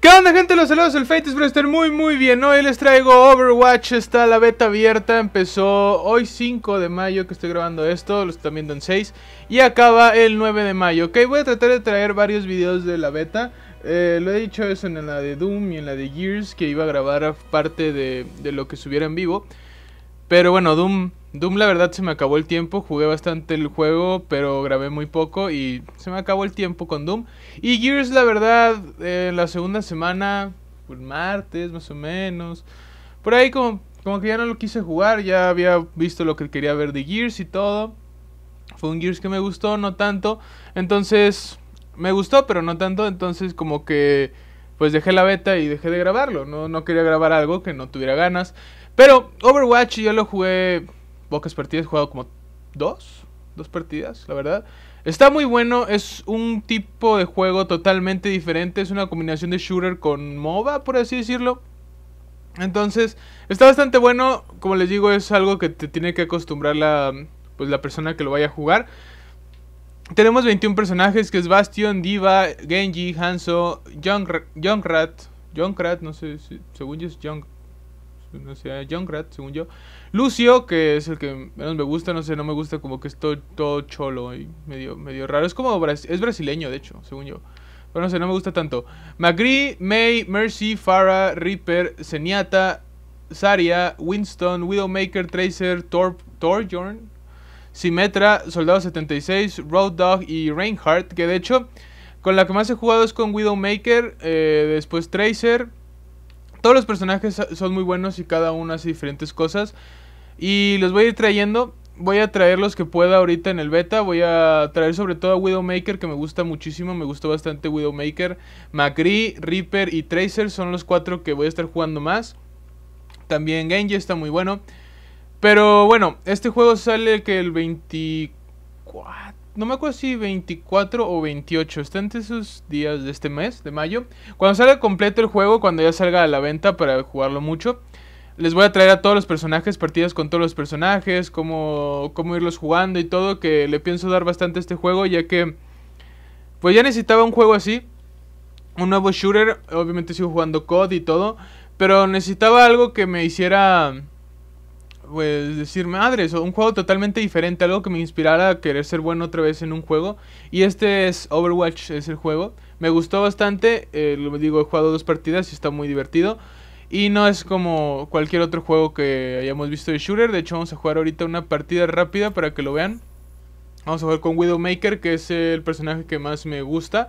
¿Qué onda gente? Los saludos el Fate, espero estar muy muy bien Hoy les traigo Overwatch, está la beta abierta Empezó hoy 5 de mayo que estoy grabando esto, lo estoy viendo en 6 Y acaba el 9 de mayo, ok, voy a tratar de traer varios videos de la beta eh, Lo he dicho eso en la de Doom y en la de Gears Que iba a grabar parte de, de lo que subiera en vivo Pero bueno, Doom Doom la verdad se me acabó el tiempo, jugué bastante el juego, pero grabé muy poco y se me acabó el tiempo con Doom. Y Gears la verdad, la segunda semana, el pues, martes más o menos, por ahí como, como que ya no lo quise jugar, ya había visto lo que quería ver de Gears y todo. Fue un Gears que me gustó, no tanto. Entonces, me gustó, pero no tanto, entonces como que pues dejé la beta y dejé de grabarlo, no, no quería grabar algo que no tuviera ganas. Pero Overwatch yo lo jugué pocas partidas, he jugado como dos, dos partidas, la verdad. Está muy bueno, es un tipo de juego totalmente diferente, es una combinación de shooter con MOBA, por así decirlo. Entonces, está bastante bueno, como les digo, es algo que te tiene que acostumbrar la, pues, la persona que lo vaya a jugar. Tenemos 21 personajes que es Bastion, Diva, Genji, Hanzo, Junkrat, Junkrat, no sé, si, según yo es Junk, no sé, Junkrat, según yo. Lucio, que es el que menos me gusta, no sé, no me gusta como que es todo, cholo y medio, medio raro. Es como, es brasileño, de hecho, según yo. Pero no sé, no me gusta tanto. Magri, May, Mercy, Farah, Reaper, Zenyatta, Saria, Winston, Widowmaker, Tracer, Torp, Torjorn, Symmetra, Soldado 76, Road Dog y Reinhardt, que de hecho con la que más he jugado es con Widowmaker, eh, después Tracer, todos los personajes son muy buenos y cada uno hace diferentes cosas. Y los voy a ir trayendo. Voy a traer los que pueda ahorita en el beta. Voy a traer sobre todo a Widowmaker, que me gusta muchísimo. Me gustó bastante Widowmaker. Macri, Reaper y Tracer son los cuatro que voy a estar jugando más. También Genji está muy bueno. Pero bueno, este juego sale que el 24 no me acuerdo si 24 o 28, está entre esos días de este mes, de mayo. Cuando salga completo el juego, cuando ya salga a la venta para jugarlo mucho, les voy a traer a todos los personajes, partidas con todos los personajes, cómo, cómo irlos jugando y todo, que le pienso dar bastante a este juego, ya que pues ya necesitaba un juego así, un nuevo shooter, obviamente sigo jugando COD y todo, pero necesitaba algo que me hiciera pues decir, madre, es un juego totalmente diferente, algo que me inspirara a querer ser bueno otra vez en un juego. Y este es Overwatch, es el juego. Me gustó bastante, eh, lo digo, he jugado dos partidas y está muy divertido. Y no es como cualquier otro juego que hayamos visto de shooter. De hecho, vamos a jugar ahorita una partida rápida para que lo vean. Vamos a jugar con Widowmaker, que es el personaje que más me gusta.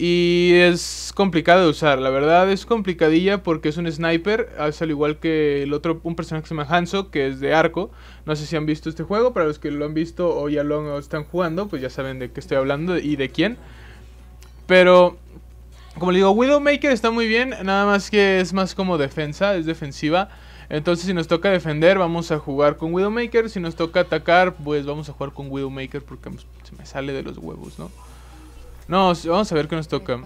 Y es complicado de usar, la verdad es complicadilla porque es un sniper, al igual que el otro, un personaje que se llama Hanzo, que es de arco. No sé si han visto este juego, para los que lo han visto o ya lo están jugando, pues ya saben de qué estoy hablando y de quién. Pero, como le digo, Widowmaker está muy bien, nada más que es más como defensa, es defensiva. Entonces si nos toca defender vamos a jugar con Widowmaker, si nos toca atacar pues vamos a jugar con Widowmaker porque se me sale de los huevos, ¿no? No, vamos a ver qué nos toca.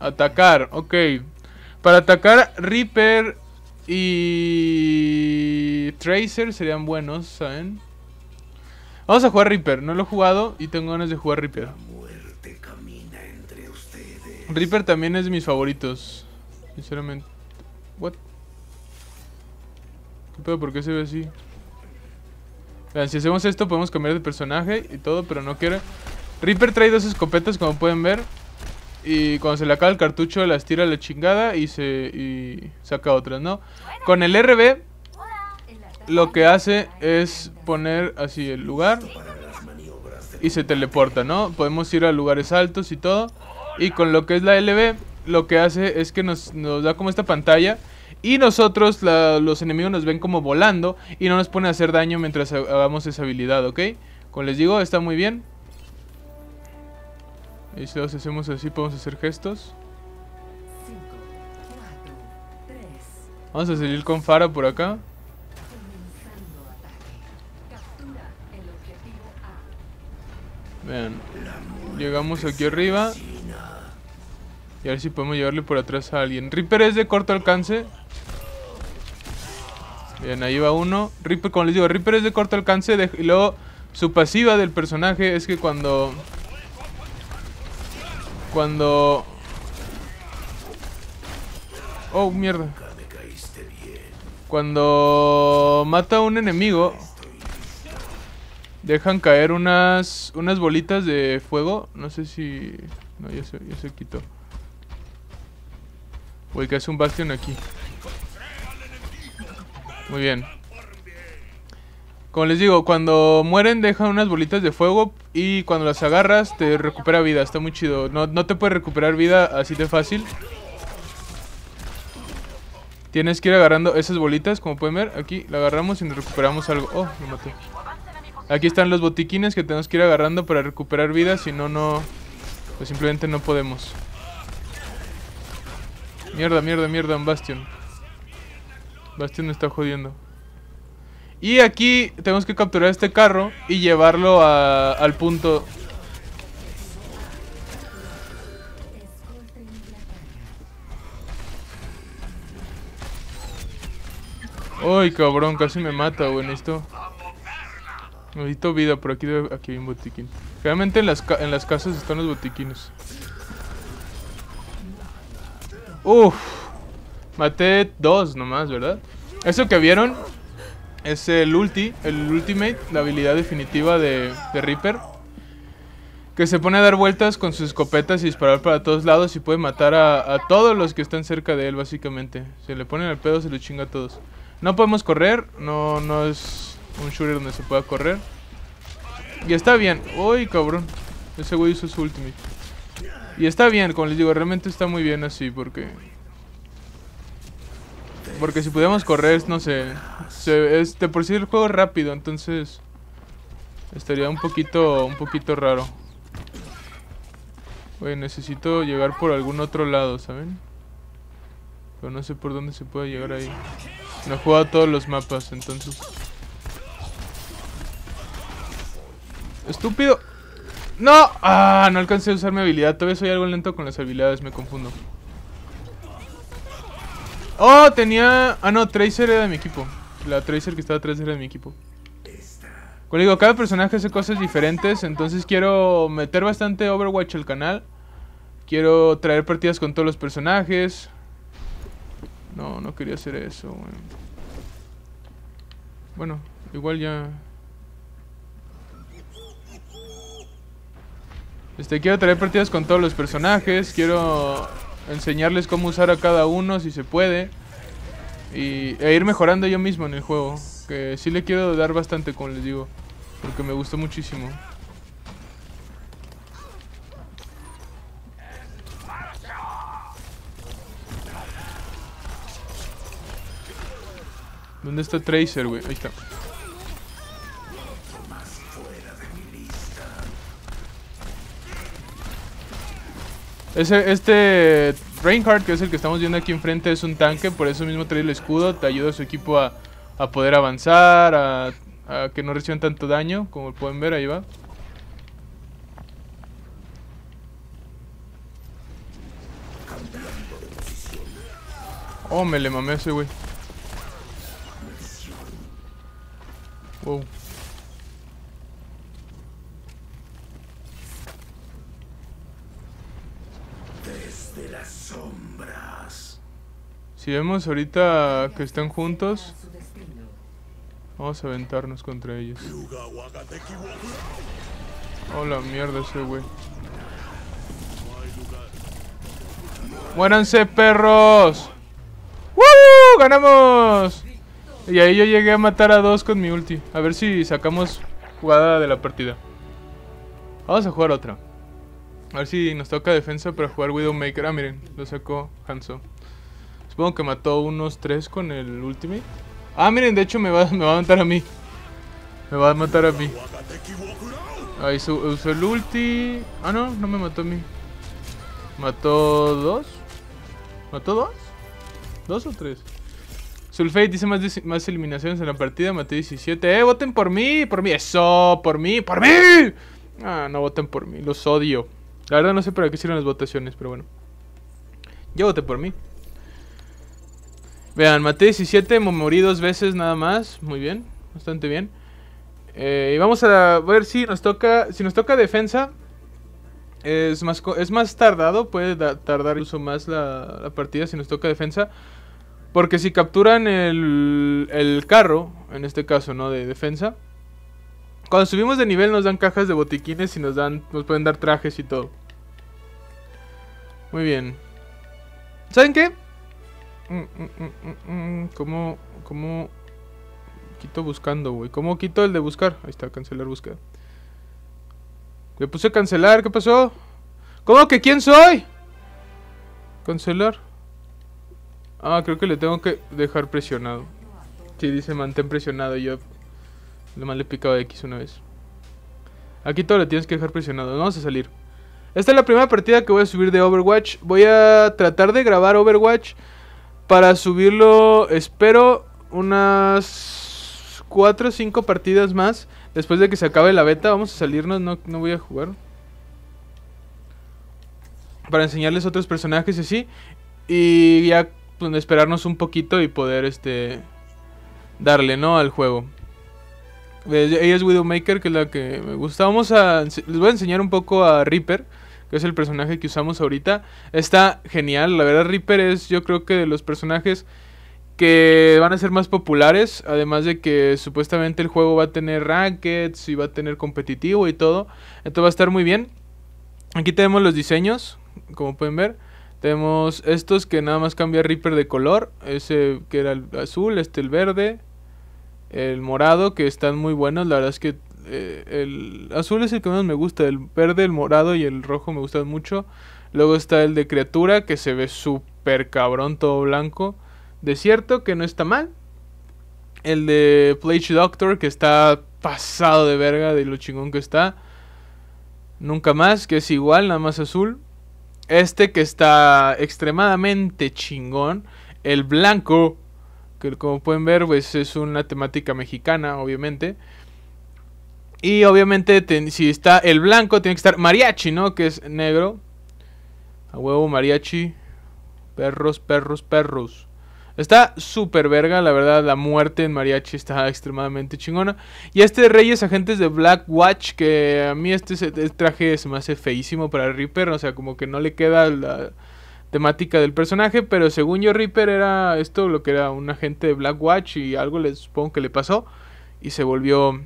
Atacar, ok. Para atacar, Reaper y Tracer serían buenos, ¿saben? Vamos a jugar Reaper, no lo he jugado y tengo ganas de jugar Reaper. Reaper también es de mis favoritos, sinceramente. What? ¿Qué pedo? ¿Por qué se ve así? Vean, si hacemos esto podemos cambiar de personaje y todo, pero no quiero. Reaper trae dos escopetas, como pueden ver. Y cuando se le acaba el cartucho, las tira a la chingada y se y saca otras, ¿no? Con el RB, lo que hace es poner así el lugar y se teleporta, ¿no? Podemos ir a lugares altos y todo. Y con lo que es la LB, lo que hace es que nos, da como esta pantalla. Y nosotros, los enemigos nos ven como volando y no nos pone a hacer daño mientras hagamos esa habilidad, ¿ok? Como les digo, está muy bien. Y si los hacemos así, podemos hacer gestos. Vamos a seguir con Fara por acá. Vean. Llegamos aquí arriba. Y a ver si podemos llevarle por atrás a alguien. Reaper es de corto alcance. Bien, ahí va uno. Reaper, como les digo, Reaper es de corto alcance. y luego, su pasiva del personaje es que cuando cuando... Oh, mierda. Cuando mata a un enemigo, dejan caer unas unas bolitas de fuego. No sé si... No, ya se, ya se quitó. Uy, que hace un bastión aquí. Muy bien. Como les digo, cuando mueren dejan unas bolitas de fuego y cuando las agarras te recupera vida. Está muy chido. No, te puedes recuperar vida así de fácil. Tienes que ir agarrando esas bolitas, como pueden ver. Aquí la agarramos y nos recuperamos algo. Oh, me maté. Aquí están los botiquines que tenemos que ir agarrando para recuperar vida. Si no, no... Pues simplemente no podemos. Mierda, mierda, mierda, un Bastion. Bastion está jodiendo. Y aquí tenemos que capturar este carro y llevarlo al punto... ¡Uy, cabrón, casi me mata, güey, esto. Necesito vida, pero aquí, aquí hay un botiquín. Realmente en las, en las casas están los botiquines. Uf. Maté dos nomás, ¿verdad? Eso que vieron es el ulti, el ultimate, la habilidad definitiva de, de Reaper. Que se pone a dar vueltas con sus escopetas y disparar para todos lados y puede matar a, todos los que están cerca de él, básicamente. Se le ponen al pedo, se lo chinga a todos. No podemos correr, no, no es un shooter donde se pueda correr. Y está bien. Uy, cabrón. Ese güey hizo su ultimate. Y está bien, como les digo, realmente está muy bien así porque porque si pudiéramos correr, no sé. Se, por si el juego es rápido, entonces. Estaría un poquito, un poquito raro. Oye, necesito llegar por algún otro lado, ¿saben? Pero no sé por dónde se pueda llegar ahí. No he jugado todos los mapas, entonces... ¡Estúpido! ¡No! ¡Ah! No alcancé a usar mi habilidad. Todavía soy algo lento con las habilidades, me confundo. Oh, tenía... Ah, no, Tracer era de mi equipo. La Tracer que estaba atrás era de mi equipo. Como pues digo, cada personaje hace cosas diferentes, entonces quiero meter bastante Overwatch al canal. Quiero traer partidas con todos los personajes. No, no quería hacer eso, bueno. bueno igual ya... Este, quiero traer partidas con todos los personajes, quiero enseñarles cómo usar a cada uno si se puede y, e ir mejorando yo mismo en el juego, que sí le quiero dar bastante, como les digo, porque me gustó muchísimo. ¿Dónde está Tracer, güey? Ahí está. Ese, este Reinhardt, que es el que estamos viendo aquí enfrente, es un tanque, por eso mismo trae el escudo, te ayuda a su equipo a, poder avanzar, a, que no reciban tanto daño, como pueden ver, ahí va. Oh, me le mamé a ese güey. Wow. sombras. Si vemos ahorita que están juntos, vamos a aventarnos contra ellos. Oh, la mierda ese güey. ¡Muéranse, perros! ¡Woo! ¡Ganamos! Y ahí yo llegué a matar a dos con mi ulti. A ver si sacamos jugada de la partida. Vamos a jugar otra. A ver si nos toca defensa para jugar Widowmaker. Ah, miren, lo sacó Hanzo. Supongo que mató unos tres con el ultimate. Ah, miren, de hecho me va, me a matar a mí. Me va a matar a mí. Ahí usó el ulti. Ah, no, no me mató a mí. Mató dos. ¿Mató dos? ¿Dos o tres? Sulfate dice más, más eliminaciones en la partida. Maté 17. ¡Eh, voten por mí! ¡Por mí! ¡Eso! ¡Por mí! ¡Por mí! Ah, no voten por mí. Los odio. La verdad no sé para qué sirven las votaciones, pero bueno. Yo voté por mí. Vean, maté 17, morí dos veces nada más. Muy bien, bastante bien. Eh, y vamos a ver si nos toca. Si nos toca defensa. Es más, es más tardado, puede tardar incluso más la, partida si nos toca defensa. Porque si capturan el, el carro, en este caso, ¿no? De defensa, cuando subimos de nivel nos dan cajas de botiquines y nos dan. Nos pueden dar trajes y todo. Muy bien. ¿Saben qué? Mm, mm, mm, ¿Cómo. cómo. Quito buscando, güey. ¿Cómo quito el de buscar? Ahí está, cancelar búsqueda. Le puse cancelar, ¿qué pasó? ¿Cómo que quién soy? Cancelar. Ah, creo que le tengo que dejar presionado. Sí, dice mantén presionado. Yo lo más le picado X una vez. Aquí todo lo tienes que dejar presionado. Vamos a salir. Esta es la primera partida que voy a subir de Overwatch. Voy a tratar de grabar Overwatch para subirlo, espero, unas 4 o 5 partidas más. Después de que se acabe la beta, vamos a salirnos, no, voy a jugar. Para enseñarles otros personajes y así. Y ya pues, esperarnos un poquito y poder este darle, ¿no? Al juego. Ella es Widowmaker, que es la que me gusta. Les voy a enseñar un poco a Reaper, que es el personaje que usamos ahorita. Está genial. La verdad, Reaper es, yo creo que de los personajes que van a ser más populares, además de que supuestamente el juego va a tener rackets y va a tener competitivo y todo. Esto va a estar muy bien. Aquí tenemos los diseños, como pueden ver. Tenemos estos que nada más cambia Reaper de color, ese que era el azul, este el verde, el morado, que están muy buenos. La verdad es que eh, el azul es el que menos me gusta. El verde, el morado y el rojo me gustan mucho. Luego está el de criatura, que se ve súper cabrón, todo blanco. Desierto, que no está mal. El de Plague Doctor, que está pasado de verga de lo chingón que está. Nunca más, que es igual, nada más azul. Este que está extremadamente chingón. El blanco, como pueden ver, pues es una temática mexicana, obviamente. Y obviamente, si está el blanco, tiene que estar mariachi, ¿no? Que es negro. A huevo, mariachi. Perros, perros, perros. Está súper verga, la verdad, la muerte en mariachi está extremadamente chingona. Y este rey Reyes Agentes de Black Watch, que a mí este, este traje se me hace feísimo para Reaper, o sea, como que no le queda la, temática del personaje, pero según yo Reaper era esto lo que era un agente de Watch y algo les supongo que le pasó y se volvió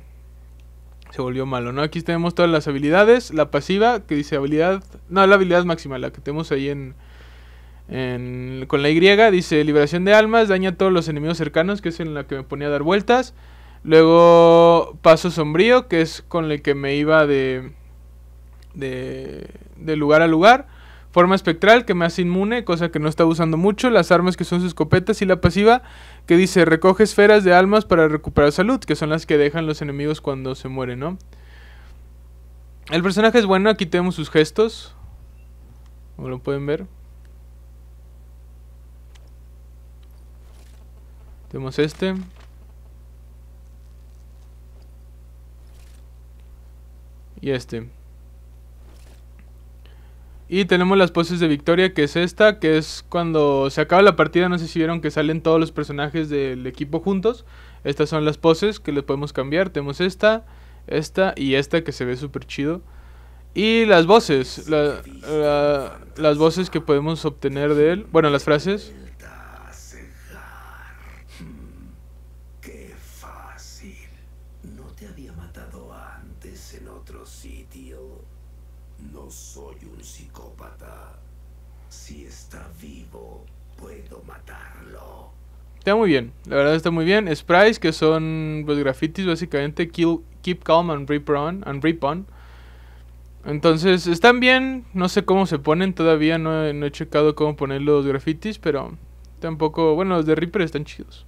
se volvió malo, ¿no? Aquí tenemos todas las habilidades, la pasiva que dice habilidad, no, la habilidad máxima, la que tenemos ahí en, en con la Y dice liberación de almas, daña a todos los enemigos cercanos, que es en la que me ponía a dar vueltas. Luego paso sombrío, que es con el que me iba de de, de lugar a lugar. Forma espectral que me hace inmune, cosa que no está usando mucho. Las armas que son sus escopetas y la pasiva que dice recoge esferas de almas para recuperar salud, que son las que dejan los enemigos cuando se mueren, ¿no? El personaje es bueno, aquí tenemos sus gestos. Como lo pueden ver. Tenemos este. Y este. Y tenemos las poses de victoria, que es esta, que es cuando se acaba la partida, no sé si vieron que salen todos los personajes del equipo juntos. Estas son las poses que les podemos cambiar. Tenemos esta, esta y esta que se ve súper chido. Y las voces, las voces que podemos obtener de él, bueno, las frases. No te había matado antes en otro sitio. No soy un psicópata. Si está vivo, puedo matarlo. Está muy bien, la verdad está muy bien. Sprites, que son los pues, grafitis básicamente, Kill, Keep Calm and Rip On. And Entonces, están bien, no sé cómo se ponen todavía, no he, checado cómo poner los grafitis, pero tampoco, bueno, los de Reaper están chidos.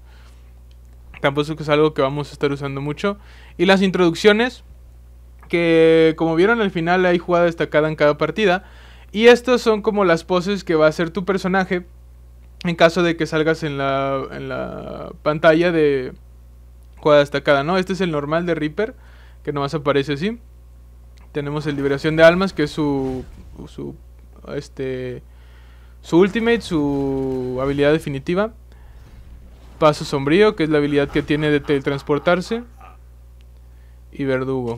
Tampoco es algo que vamos a estar usando mucho. Y las introducciones, que como vieron al final hay jugada destacada en cada partida. Y estas son como las poses que va a hacer tu personaje en caso de que salgas en la, en la pantalla de jugada destacada, ¿no? Este es el normal de Reaper, que nomás aparece así. Tenemos el Liberación de Almas, que es su, su, este, su ultimate, su habilidad definitiva. Paso Sombrío, que es la habilidad que tiene de transportarse Y Verdugo.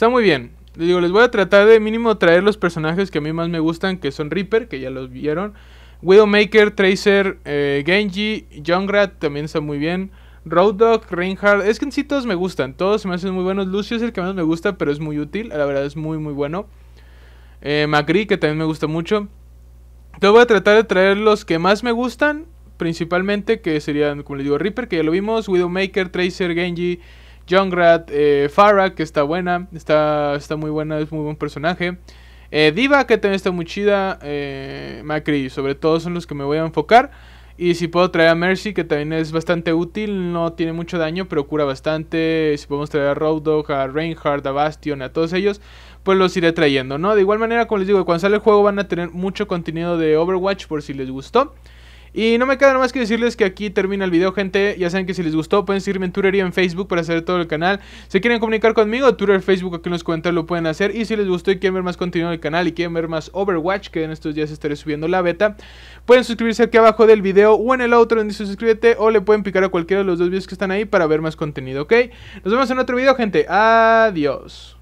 Está muy bien. Les digo, les voy a tratar de mínimo traer los personajes que a mí más me gustan, que son Reaper, que ya los vieron. Widowmaker, Tracer, eh, Genji, Jungrat también está muy bien. Road Dog, Reinhardt, es que en sí todos me gustan, todos me hacen muy buenos. Lucio es el que más me gusta, pero es muy útil, la verdad es muy muy bueno. Eh, Macri, que también me gusta mucho. Entonces voy a tratar de traer los que más me gustan, principalmente, que serían, como les digo, Reaper, que ya lo vimos, Widowmaker, Tracer, Genji, Jungrat, eh, Farah, que está buena, está, está muy buena, es muy buen personaje. Eh, Diva, que también está muy chida. Eh, Macri, sobre todo son los que me voy a enfocar. Y si puedo traer a Mercy, que también es bastante útil, no tiene mucho daño, pero cura bastante. Si podemos traer a Road a Reinhardt, a Bastion, a todos ellos, pues los iré trayendo, ¿no? De igual manera, como les digo, cuando sale el juego van a tener mucho contenido de Overwatch por si les gustó. Y no me queda nada más que decirles que aquí termina el video, gente. Ya saben que si les gustó, pueden seguirme en Twitter y en Facebook para hacer todo el canal. Si quieren comunicar conmigo, Twitter, Facebook, aquí en los comentarios lo pueden hacer. Y si les gustó y quieren ver más contenido del canal y quieren ver más Overwatch, que en estos días estaré subiendo la beta, pueden suscribirse aquí abajo del video o en el otro donde dice suscríbete o le pueden picar a cualquiera de los dos videos que están ahí para ver más contenido, ¿ok? Nos vemos en otro video, gente. Adiós.